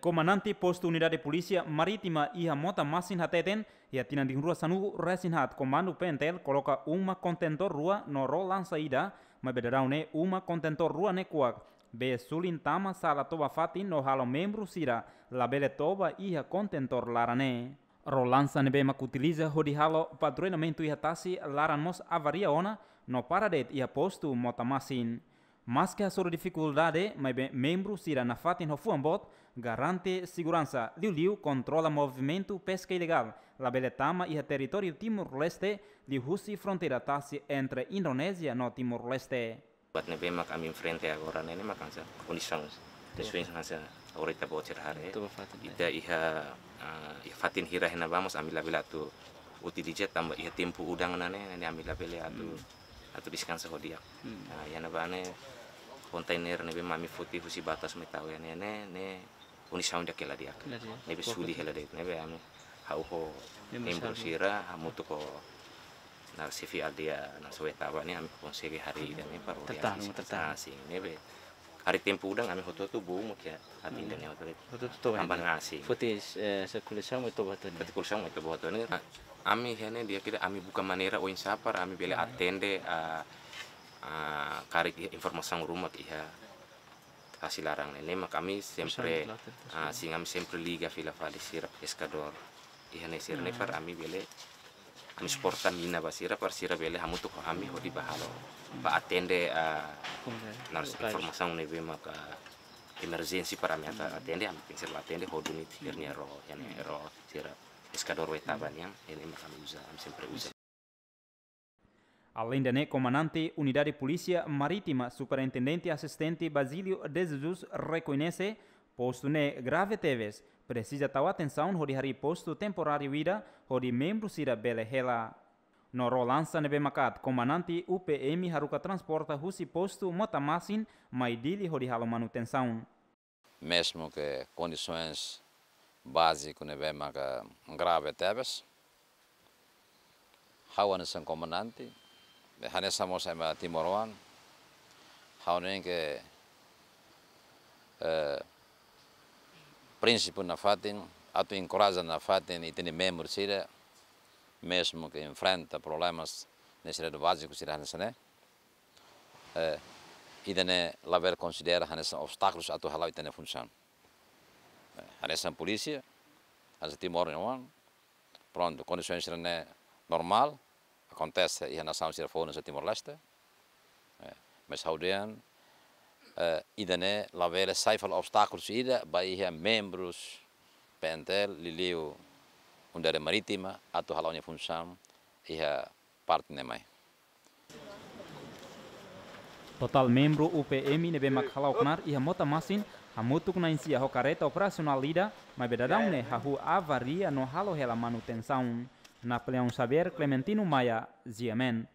Comandante posto unidade de polícia marítima e mota Masin Hateten e a Tinandin Rua resin hat komando Pentel, koloka uma kontentor rua no Roland ma mas beberá uma kontentor rua necoac. Be sulintama sala toba fatin no halo membro sira, la bele toba e a contentor larané. Roland Sanebema que utiliza o halo patrulhamento e tasi laran mos avaria ona no paradet iha postu mota Masin Mas que a sua dificuldade, mas bem, membros irá na fatin Rofuambot, garante segurança. Liu Liu controla movimento pesca ilegal. La Beletama iha e a território Timor-Leste, di Rússia fronteira tasse entre Indonesia no Timor-Leste. Buat nebe mak amin frente agora nene mak ansa condição sesuai dengan ansa ahorita bawa cerhare. Ida iha ah, fatin hirah na bamos ambil la belatu. Hmm. Uti dijet tambah hmm. iha timpu udang nane nene ambil la belatu atau diskansa hodiak. Nah, yana bane kontainer nebe mami foti husi batas metawe ya. ne ne ne uni saunda kela dia nebe suli hela dia nebe ami hau ho embol sira hamutu ko na sefi aldia na soweta ami hari dan ini paro dia tetang sing nebe hari tempo udang ami hoto tu bung mukia hati hmm. dan yang hoto hoto tu ambang eh. nasi foti eh, sekulisang itu batu ni sekulisang itu batu ni ami hene ya dia kira ami buka manera oin sapar ami beli hmm. atende ah, Ah, karik informasi rumah iya kasih larang ini maka kami sempre uh, ah, singam sempre liga villa vali sirap eskador iya nih sir never hmm. kami bele kami sportan mina basira par sira bele hamu tuh kami hodi bahalo pak hmm. atende uh, ah, nars informasi nebe ka emergency para miata hmm. atende kami pinsir atende nih tikirnya ro yang ro sirap eskador wetaban yang ini kami usah kami sempre usah Além de da né, comandante Unidade Polícia Marítima, Superintendente Assistente Basílio de Jesus reconhece posto ne né, grave teves, precisa tal atenção hori hari posto temporário ira hori membro sira bele hela. Noro lança nebe makat, comandante UPM Haruka Transporta husi posto mai dili hori halo manutenção. Mesmo que condições básicas nebe maka grave teves, hawa comandante, Hanya sama sama Timor Wan, haunen ke princípio na fatin, ato encoraja na fatin e tem membros sira, mesmo que enfrenta problemas nesse lado básico sira hansa né. E label laver considera hansa obstáculos ato halau itene função. Hansa polícia, hansa Timor Wan, pronto, condições sira né normal, acontece em relação aos irafones a Timor-Leste, né? mas Saudian eh, ida né, lá lavele saifal obstáculos ida baia membros pentel liliu undare maritima atau halaunya funsam iha partne mais. Total membro UPM nebe makhalau knar iha mota masin hamutuk na insia ho careta operacional ida, mas bedadão ne hahu avaria no halo hela manutenção. Napoleão Xavier Clementino Maia Ziamen